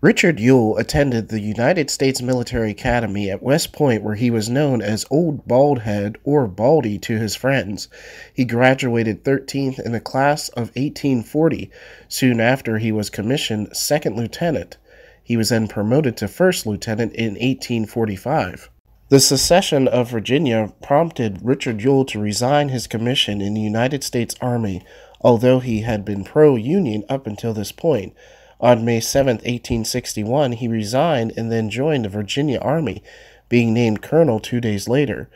Richard Yule attended the United States Military Academy at West Point, where he was known as Old Baldhead or Baldy to his friends. He graduated 13th in the class of 1840. Soon after, he was commissioned second lieutenant. He was then promoted to first lieutenant in 1845. The secession of Virginia prompted Richard Yule to resign his commission in the United States Army, although he had been pro Union up until this point. On May 7, 1861, he resigned and then joined the Virginia Army, being named colonel two days later.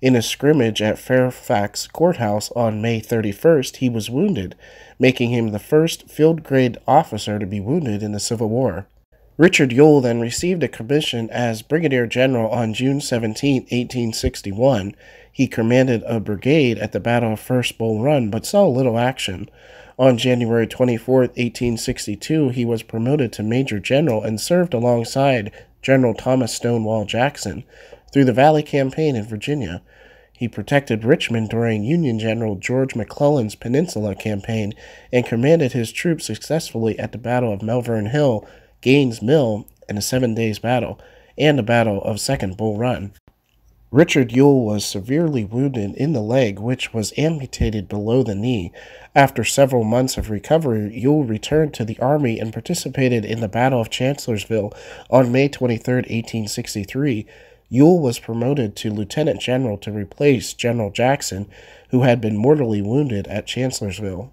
In a scrimmage at Fairfax Courthouse on May 31st, he was wounded, making him the first field grade officer to be wounded in the Civil War. Richard Yule then received a commission as Brigadier General on June 17, 1861. He commanded a brigade at the Battle of First Bull Run, but saw little action. On January 24, 1862, he was promoted to Major General and served alongside General Thomas Stonewall Jackson through the Valley Campaign in Virginia. He protected Richmond during Union General George McClellan's Peninsula Campaign and commanded his troops successfully at the Battle of Malvern Hill Gaines Mill in the Seven Days Battle and the Battle of Second Bull Run. Richard Yule was severely wounded in the leg, which was amputated below the knee. After several months of recovery, Yule returned to the army and participated in the Battle of Chancellorsville on May 23, 1863. Yule was promoted to lieutenant general to replace General Jackson, who had been mortally wounded at Chancellorsville.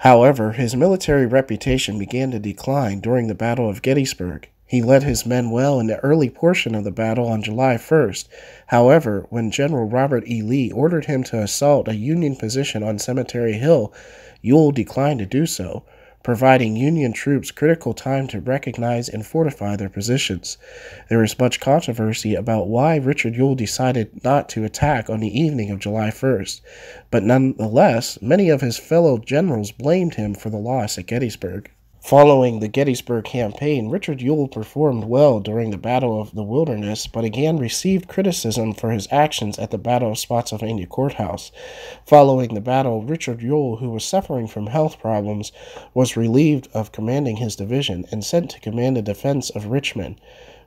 However, his military reputation began to decline during the Battle of Gettysburg. He led his men well in the early portion of the battle on July 1st. However, when General Robert E. Lee ordered him to assault a Union position on Cemetery Hill, Ewell declined to do so providing Union troops critical time to recognize and fortify their positions. There is much controversy about why Richard Yule decided not to attack on the evening of July 1st, but nonetheless, many of his fellow generals blamed him for the loss at Gettysburg. Following the Gettysburg campaign, Richard Ewell performed well during the Battle of the Wilderness, but again received criticism for his actions at the Battle of Spotsylvania Courthouse. Following the battle, Richard Ewell, who was suffering from health problems, was relieved of commanding his division and sent to command the defense of Richmond.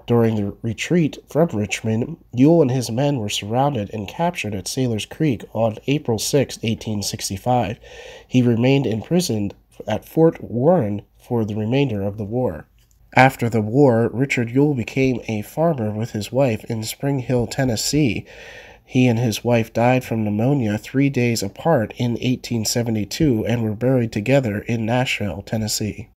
During the retreat from Richmond, Ewell and his men were surrounded and captured at Sailor's Creek on April 6, 1865. He remained imprisoned at Fort Warren for the remainder of the war. After the war, Richard Yule became a farmer with his wife in Spring Hill, Tennessee. He and his wife died from pneumonia three days apart in 1872 and were buried together in Nashville, Tennessee.